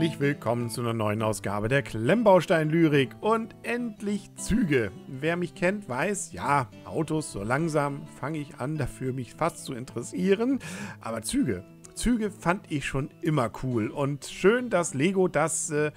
herzlich willkommen zu einer neuen Ausgabe der Klemmbaustein Lyrik und endlich Züge. Wer mich kennt, weiß, ja, Autos, so langsam fange ich an, dafür mich fast zu interessieren, aber Züge, Züge fand ich schon immer cool und schön, dass Lego das äh,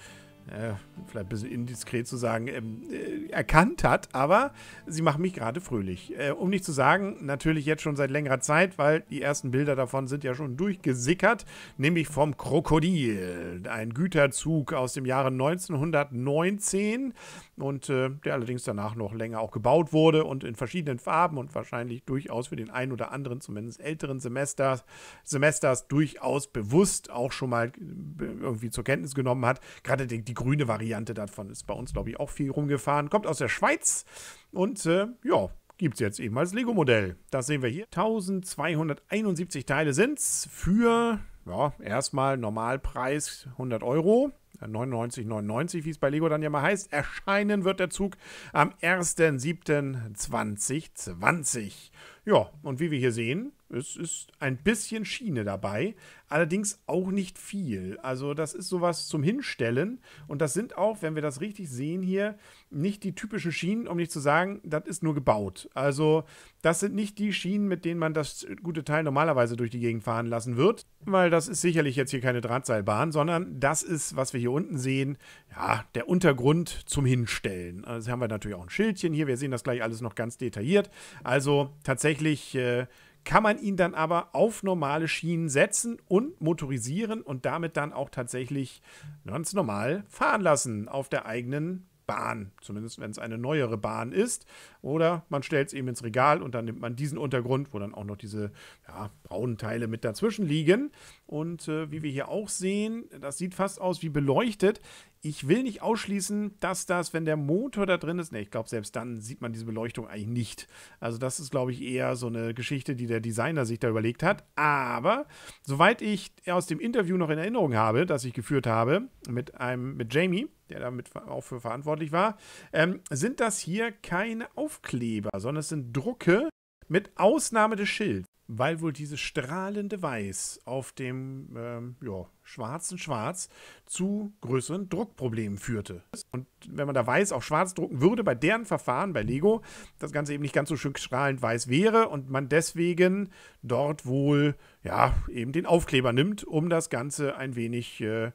äh, vielleicht ein bisschen indiskret zu sagen, ähm, äh, erkannt hat, aber sie machen mich gerade fröhlich. Äh, um nicht zu sagen, natürlich jetzt schon seit längerer Zeit, weil die ersten Bilder davon sind ja schon durchgesickert, nämlich vom Krokodil, ein Güterzug aus dem Jahre 1919 und äh, der allerdings danach noch länger auch gebaut wurde und in verschiedenen Farben und wahrscheinlich durchaus für den einen oder anderen, zumindest älteren Semesters, Semesters durchaus bewusst auch schon mal äh, irgendwie zur Kenntnis genommen hat. Gerade die die grüne Variante davon ist bei uns, glaube ich, auch viel rumgefahren. Kommt aus der Schweiz und äh, ja, gibt es jetzt eben als Lego-Modell. Das sehen wir hier. 1271 Teile sind es für, ja, erstmal Normalpreis 100 Euro. 99,99, wie es bei Lego dann ja mal heißt. Erscheinen wird der Zug am 1.7.2020. Ja, und wie wir hier sehen, es ist ein bisschen Schiene dabei, allerdings auch nicht viel. Also das ist sowas zum Hinstellen und das sind auch, wenn wir das richtig sehen hier, nicht die typischen Schienen, um nicht zu sagen, das ist nur gebaut. Also das sind nicht die Schienen, mit denen man das gute Teil normalerweise durch die Gegend fahren lassen wird, weil das ist sicherlich jetzt hier keine Drahtseilbahn, sondern das ist, was wir hier unten sehen, ja, der Untergrund zum Hinstellen. Also haben wir natürlich auch ein Schildchen hier, wir sehen das gleich alles noch ganz detailliert. Also tatsächlich... Äh, kann man ihn dann aber auf normale Schienen setzen und motorisieren und damit dann auch tatsächlich ganz normal fahren lassen auf der eigenen Bahn, zumindest wenn es eine neuere Bahn ist. Oder man stellt es eben ins Regal und dann nimmt man diesen Untergrund, wo dann auch noch diese ja, braunen Teile mit dazwischen liegen. Und äh, wie wir hier auch sehen, das sieht fast aus wie beleuchtet. Ich will nicht ausschließen, dass das, wenn der Motor da drin ist, ne, ich glaube, selbst dann sieht man diese Beleuchtung eigentlich nicht. Also, das ist, glaube ich, eher so eine Geschichte, die der Designer sich da überlegt hat. Aber, soweit ich aus dem Interview noch in Erinnerung habe, das ich geführt habe mit einem, mit Jamie, der damit auch für verantwortlich war, ähm, sind das hier keine Aufkleber, sondern es sind Drucke mit Ausnahme des Schilds, weil wohl dieses strahlende Weiß auf dem ähm, ja, schwarzen Schwarz zu größeren Druckproblemen führte. Und wenn man da Weiß auf Schwarz drucken würde, bei deren Verfahren, bei Lego, das Ganze eben nicht ganz so schön strahlend weiß wäre und man deswegen dort wohl ja eben den Aufkleber nimmt, um das Ganze ein wenig äh,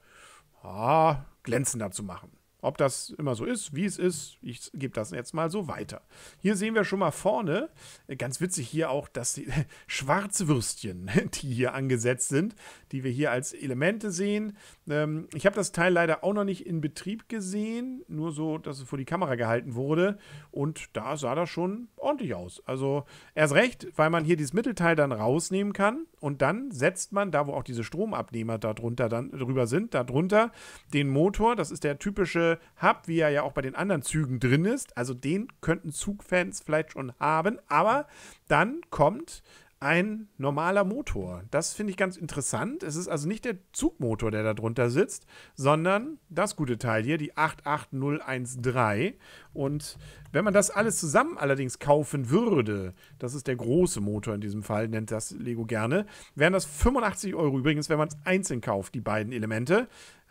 ah, glänzender zu machen. Ob das immer so ist, wie es ist, ich gebe das jetzt mal so weiter. Hier sehen wir schon mal vorne, äh, ganz witzig hier auch, dass die schwarze Würstchen, die hier angesetzt sind, die wir hier als Elemente sehen. Ähm, ich habe das Teil leider auch noch nicht in Betrieb gesehen, nur so, dass es vor die Kamera gehalten wurde. Und da sah das schon ordentlich aus. Also erst recht, weil man hier dieses Mittelteil dann rausnehmen kann und dann setzt man da, wo auch diese Stromabnehmer darunter dann drüber sind, darunter den Motor. Das ist der typische habt, wie er ja auch bei den anderen Zügen drin ist. Also den könnten Zugfans vielleicht schon haben. Aber dann kommt ein normaler Motor. Das finde ich ganz interessant. Es ist also nicht der Zugmotor, der da drunter sitzt, sondern das gute Teil hier, die 88013. Und wenn man das alles zusammen allerdings kaufen würde, das ist der große Motor in diesem Fall, nennt das Lego gerne, wären das 85 Euro übrigens, wenn man es einzeln kauft, die beiden Elemente.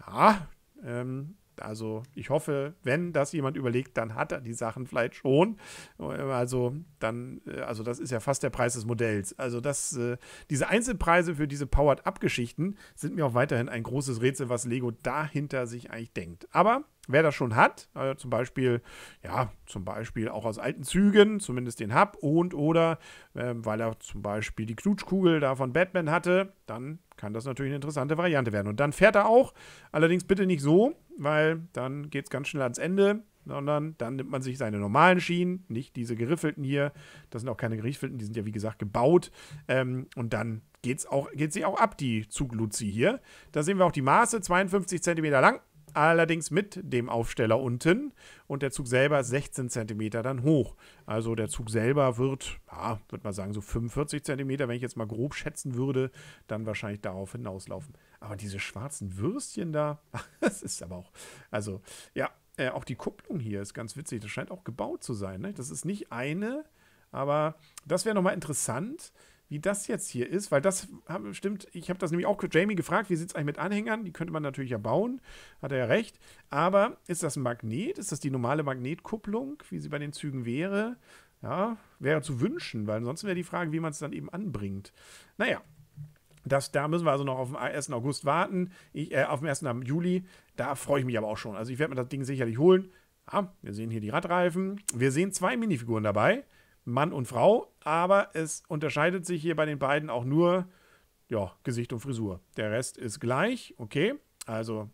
Ja, ähm, also ich hoffe, wenn das jemand überlegt, dann hat er die Sachen vielleicht schon. Also dann, äh, also das ist ja fast der Preis des Modells. Also das, äh, diese Einzelpreise für diese Powered-Up-Geschichten sind mir auch weiterhin ein großes Rätsel, was Lego dahinter sich eigentlich denkt. Aber Wer das schon hat, also zum Beispiel, ja, zum Beispiel auch aus alten Zügen, zumindest den Hub und oder, äh, weil er zum Beispiel die Knutschkugel da von Batman hatte, dann kann das natürlich eine interessante Variante werden. Und dann fährt er auch, allerdings bitte nicht so, weil dann geht es ganz schnell ans Ende, sondern dann nimmt man sich seine normalen Schienen, nicht diese geriffelten hier. Das sind auch keine geriffelten, die sind ja wie gesagt gebaut. Ähm, und dann geht's auch, geht sie auch ab, die Zugluzi hier. Da sehen wir auch die Maße, 52 cm lang allerdings mit dem Aufsteller unten und der Zug selber 16 cm dann hoch. Also der Zug selber wird, ja, würde man sagen, so 45 cm, wenn ich jetzt mal grob schätzen würde, dann wahrscheinlich darauf hinauslaufen. Aber diese schwarzen Würstchen da, das ist aber auch, also ja, äh, auch die Kupplung hier ist ganz witzig. Das scheint auch gebaut zu sein. Ne? Das ist nicht eine, aber das wäre nochmal interessant wie das jetzt hier ist, weil das stimmt, ich habe das nämlich auch Jamie gefragt, wie sieht es eigentlich mit Anhängern? Die könnte man natürlich ja bauen, hat er ja recht. Aber ist das ein Magnet? Ist das die normale Magnetkupplung, wie sie bei den Zügen wäre? Ja, wäre zu wünschen, weil ansonsten wäre die Frage, wie man es dann eben anbringt. Naja, das, da müssen wir also noch auf den 1. August warten, ich, äh, auf den 1. Juli. Da freue ich mich aber auch schon. Also ich werde mir das Ding sicherlich holen. Ah, wir sehen hier die Radreifen. Wir sehen zwei Minifiguren dabei. Mann und Frau, aber es unterscheidet sich hier bei den beiden auch nur ja, Gesicht und Frisur. Der Rest ist gleich, okay. Also,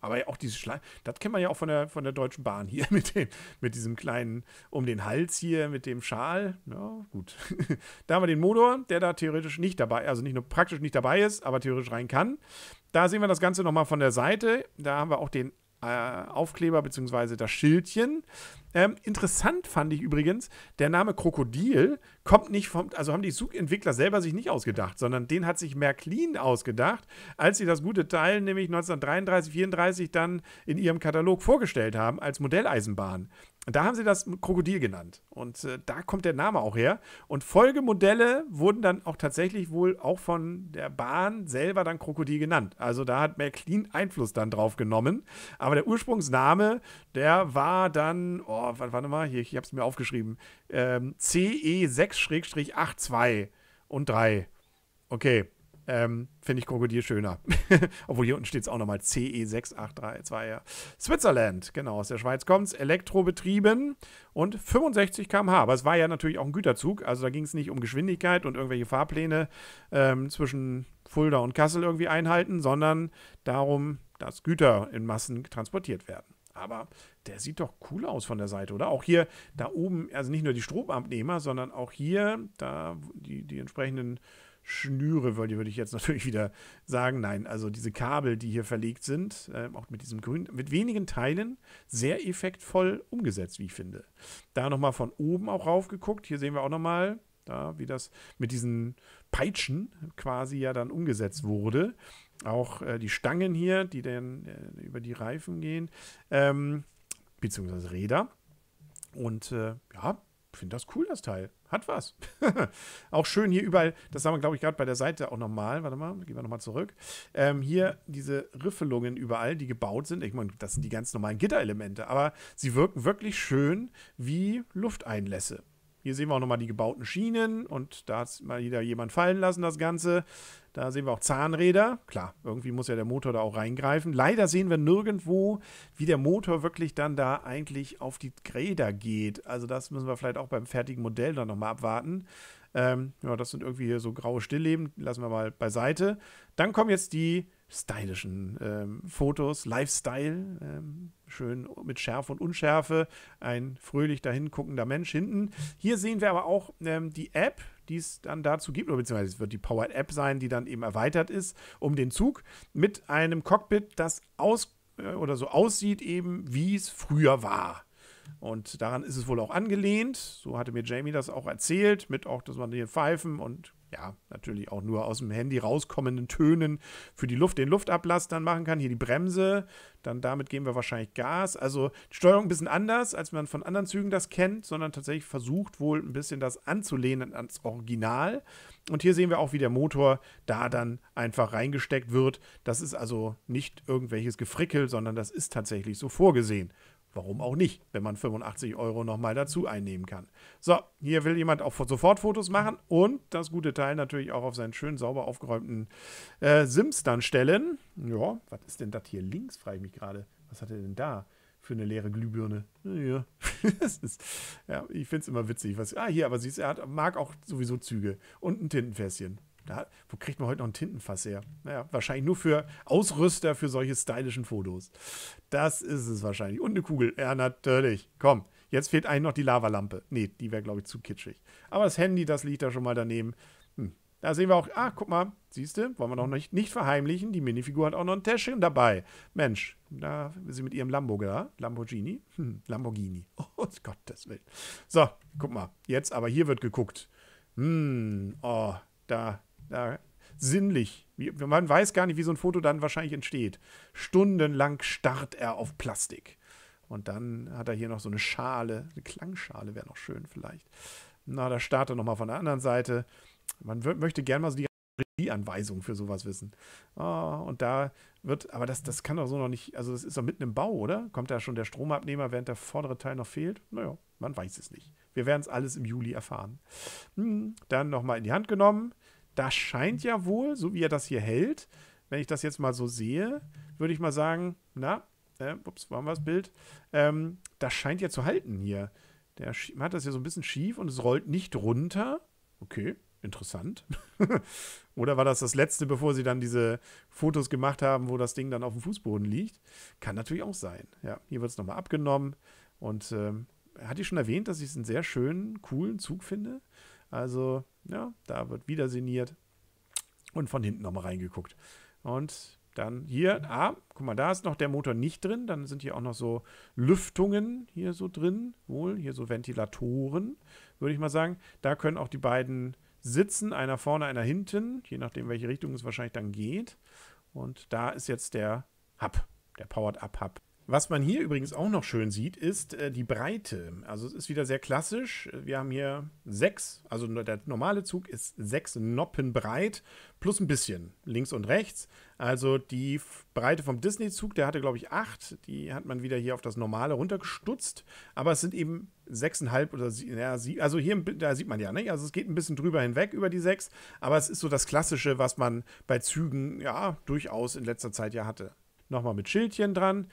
aber auch diese Schleife, das kennt man ja auch von der, von der Deutschen Bahn hier mit, dem, mit diesem kleinen, um den Hals hier, mit dem Schal. Ja, gut. da haben wir den Motor, der da theoretisch nicht dabei, also nicht nur praktisch nicht dabei ist, aber theoretisch rein kann. Da sehen wir das Ganze nochmal von der Seite. Da haben wir auch den äh, Aufkleber bzw. das Schildchen. Ähm, interessant fand ich übrigens, der Name Krokodil kommt nicht vom, also haben die Zug-Entwickler selber sich nicht ausgedacht, sondern den hat sich Märklin ausgedacht, als sie das gute Teil nämlich 1933, 34 dann in ihrem Katalog vorgestellt haben als Modelleisenbahn da haben sie das Krokodil genannt. Und äh, da kommt der Name auch her. Und Folgemodelle wurden dann auch tatsächlich wohl auch von der Bahn selber dann Krokodil genannt. Also da hat McLean Einfluss dann drauf genommen. Aber der Ursprungsname, der war dann, oh, warte mal, hier, ich habe es mir aufgeschrieben, ähm, CE6-82 und 3. Okay. Ähm, Finde ich Krokodil schöner. Obwohl hier unten steht es auch nochmal CE6832. Ja. Switzerland, genau, aus der Schweiz kommt es. Elektrobetrieben und 65 km/h. Aber es war ja natürlich auch ein Güterzug. Also da ging es nicht um Geschwindigkeit und irgendwelche Fahrpläne ähm, zwischen Fulda und Kassel irgendwie einhalten, sondern darum, dass Güter in Massen transportiert werden. Aber der sieht doch cool aus von der Seite, oder? Auch hier da oben, also nicht nur die Stromabnehmer, sondern auch hier da die, die entsprechenden Schnüre, würde, ich jetzt natürlich wieder sagen. Nein, also diese Kabel, die hier verlegt sind, äh, auch mit diesem Grün, mit wenigen Teilen sehr effektvoll umgesetzt, wie ich finde. Da nochmal von oben auch raufgeguckt. Hier sehen wir auch nochmal, da, wie das mit diesen Peitschen quasi ja dann umgesetzt wurde. Auch äh, die Stangen hier, die dann äh, über die Reifen gehen, ähm, beziehungsweise Räder. Und äh, ja, finde das cool, das Teil. Hat was. auch schön hier überall, das haben wir, glaube ich, gerade bei der Seite auch nochmal. Warte mal, gehen wir nochmal zurück. Ähm, hier diese Riffelungen überall, die gebaut sind. Ich meine, das sind die ganz normalen Gitterelemente, aber sie wirken wirklich schön wie Lufteinlässe. Hier sehen wir auch nochmal die gebauten Schienen und da hat mal wieder jemand fallen lassen, das Ganze. Da sehen wir auch Zahnräder. Klar, irgendwie muss ja der Motor da auch reingreifen. Leider sehen wir nirgendwo, wie der Motor wirklich dann da eigentlich auf die Räder geht. Also das müssen wir vielleicht auch beim fertigen Modell dann nochmal abwarten. Ähm, ja, das sind irgendwie hier so graue Stillleben. Lassen wir mal beiseite. Dann kommen jetzt die stylischen ähm, Fotos, Lifestyle, ähm, schön mit Schärfe und Unschärfe, ein fröhlich dahinguckender Mensch hinten. Hier sehen wir aber auch ähm, die App, die es dann dazu gibt, oder beziehungsweise es wird die Powered App sein, die dann eben erweitert ist um den Zug mit einem Cockpit, das aus äh, oder so aussieht eben, wie es früher war. Und daran ist es wohl auch angelehnt. So hatte mir Jamie das auch erzählt, mit auch, dass man hier Pfeifen und ja, natürlich auch nur aus dem Handy rauskommenden Tönen für die Luft, den Luftablass dann machen kann. Hier die Bremse, dann damit geben wir wahrscheinlich Gas. Also die Steuerung ein bisschen anders, als man von anderen Zügen das kennt, sondern tatsächlich versucht wohl ein bisschen das anzulehnen ans Original. Und hier sehen wir auch, wie der Motor da dann einfach reingesteckt wird. Das ist also nicht irgendwelches Gefrickel, sondern das ist tatsächlich so vorgesehen Warum auch nicht, wenn man 85 Euro nochmal dazu einnehmen kann. So, hier will jemand auch sofort Fotos machen und das gute Teil natürlich auch auf seinen schön sauber aufgeräumten äh, Sims dann stellen. Ja, was ist denn das hier links, frage ich mich gerade. Was hat er denn da für eine leere Glühbirne? Ja, ist, ja ich finde es immer witzig. Was, ah, hier, aber siehst du, er hat, mag auch sowieso Züge und ein Tintenfässchen. Da, wo kriegt man heute noch ein Tintenfass her? Naja, wahrscheinlich nur für Ausrüster für solche stylischen Fotos. Das ist es wahrscheinlich. Und eine Kugel. Ja, natürlich. Komm, jetzt fehlt eigentlich noch die Lavalampe. Nee, die wäre, glaube ich, zu kitschig. Aber das Handy, das liegt da schon mal daneben. Hm. Da sehen wir auch, ah, guck mal, siehst du, wollen wir noch nicht, nicht verheimlichen, die Minifigur hat auch noch ein Täschchen dabei. Mensch, da ist sie mit ihrem Lambo, Lamborghini? Hm, Lamborghini. Oh, Gottes Willen. So, guck mal, jetzt aber hier wird geguckt. Hm, oh, da, da sinnlich. Man weiß gar nicht, wie so ein Foto dann wahrscheinlich entsteht. Stundenlang starrt er auf Plastik. Und dann hat er hier noch so eine Schale, eine Klangschale wäre noch schön vielleicht. Na, da starrt er nochmal von der anderen Seite. Man wird, möchte gerne mal so die Regieanweisung für sowas wissen. Oh, und da wird, aber das, das kann doch so noch nicht, also das ist doch mitten im Bau, oder? Kommt da schon der Stromabnehmer, während der vordere Teil noch fehlt? Naja, man weiß es nicht. Wir werden es alles im Juli erfahren. Hm, dann nochmal in die Hand genommen da scheint ja wohl, so wie er das hier hält, wenn ich das jetzt mal so sehe, würde ich mal sagen, na, äh, ups, war das Bild? Ähm, das scheint ja zu halten hier. Der man hat das ja so ein bisschen schief und es rollt nicht runter. Okay, interessant. Oder war das das letzte, bevor sie dann diese Fotos gemacht haben, wo das Ding dann auf dem Fußboden liegt? Kann natürlich auch sein. Ja, hier wird es nochmal abgenommen und ähm, hatte ich schon erwähnt, dass ich es einen sehr schönen, coolen Zug finde. Also ja, da wird wieder sinniert und von hinten nochmal reingeguckt. Und dann hier, ah, guck mal, da ist noch der Motor nicht drin. Dann sind hier auch noch so Lüftungen hier so drin. Wohl, hier so Ventilatoren, würde ich mal sagen. Da können auch die beiden sitzen, einer vorne, einer hinten. Je nachdem, welche Richtung es wahrscheinlich dann geht. Und da ist jetzt der Hub, der Powered Up Hub. Was man hier übrigens auch noch schön sieht, ist äh, die Breite. Also es ist wieder sehr klassisch. Wir haben hier sechs, also der normale Zug ist sechs Noppen breit, plus ein bisschen, links und rechts. Also die Breite vom Disney-Zug, der hatte glaube ich acht, die hat man wieder hier auf das normale runtergestutzt. Aber es sind eben sechseinhalb oder sieben. ja, sie, also hier, da sieht man ja, ne? also es geht ein bisschen drüber hinweg über die sechs, aber es ist so das Klassische, was man bei Zügen ja durchaus in letzter Zeit ja hatte. Nochmal mit Schildchen dran.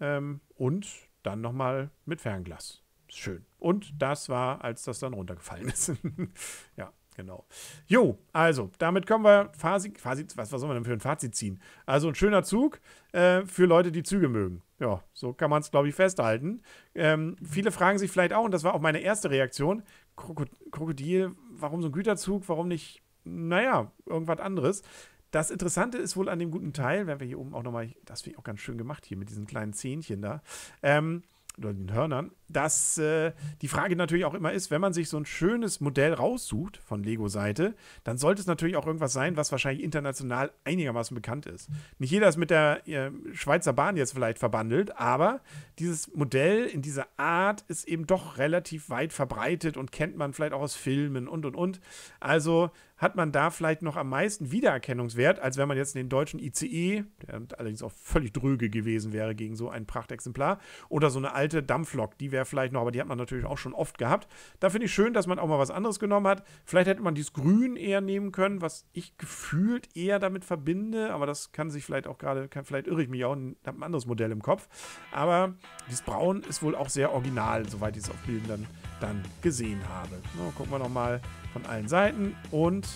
Ähm, und dann nochmal mit Fernglas. Schön. Und das war, als das dann runtergefallen ist. ja, genau. Jo, also, damit kommen wir Fazit, Fazit was, was soll man denn für ein Fazit ziehen? Also ein schöner Zug äh, für Leute, die Züge mögen. Ja, so kann man es, glaube ich, festhalten. Ähm, viele fragen sich vielleicht auch, und das war auch meine erste Reaktion, Krokodil, warum so ein Güterzug, warum nicht, naja, irgendwas anderes. Das Interessante ist wohl an dem guten Teil, wenn wir hier oben auch nochmal, das finde ich auch ganz schön gemacht hier mit diesen kleinen Zähnchen da, ähm, oder den Hörnern, dass äh, die Frage natürlich auch immer ist, wenn man sich so ein schönes Modell raussucht von Lego-Seite, dann sollte es natürlich auch irgendwas sein, was wahrscheinlich international einigermaßen bekannt ist. Nicht jeder ist mit der äh, Schweizer Bahn jetzt vielleicht verbandelt, aber dieses Modell in dieser Art ist eben doch relativ weit verbreitet und kennt man vielleicht auch aus Filmen und und und. Also hat man da vielleicht noch am meisten Wiedererkennungswert, als wenn man jetzt den deutschen ICE, der allerdings auch völlig dröge gewesen wäre gegen so ein Prachtexemplar, oder so eine alte Dampflok, die wäre vielleicht noch, aber die hat man natürlich auch schon oft gehabt. Da finde ich schön, dass man auch mal was anderes genommen hat. Vielleicht hätte man dieses Grün eher nehmen können, was ich gefühlt eher damit verbinde, aber das kann sich vielleicht auch gerade, vielleicht irre ich mich auch und habe ein anderes Modell im Kopf. Aber dieses Braun ist wohl auch sehr original, soweit ich es auf Bildern dann gesehen habe. So, gucken wir nochmal von allen Seiten. Und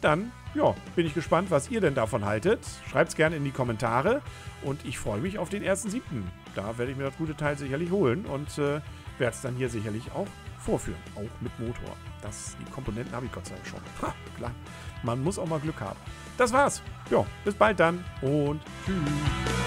dann, ja, bin ich gespannt, was ihr denn davon haltet. Schreibt es gerne in die Kommentare. Und ich freue mich auf den 1.7. Da werde ich mir das gute Teil sicherlich holen und äh, werde es dann hier sicherlich auch vorführen. Auch mit Motor. Das, die Komponenten habe ich Gott sei Dank schon. Ha, klar. Man muss auch mal Glück haben. Das war's. Ja, bis bald dann und tschüss.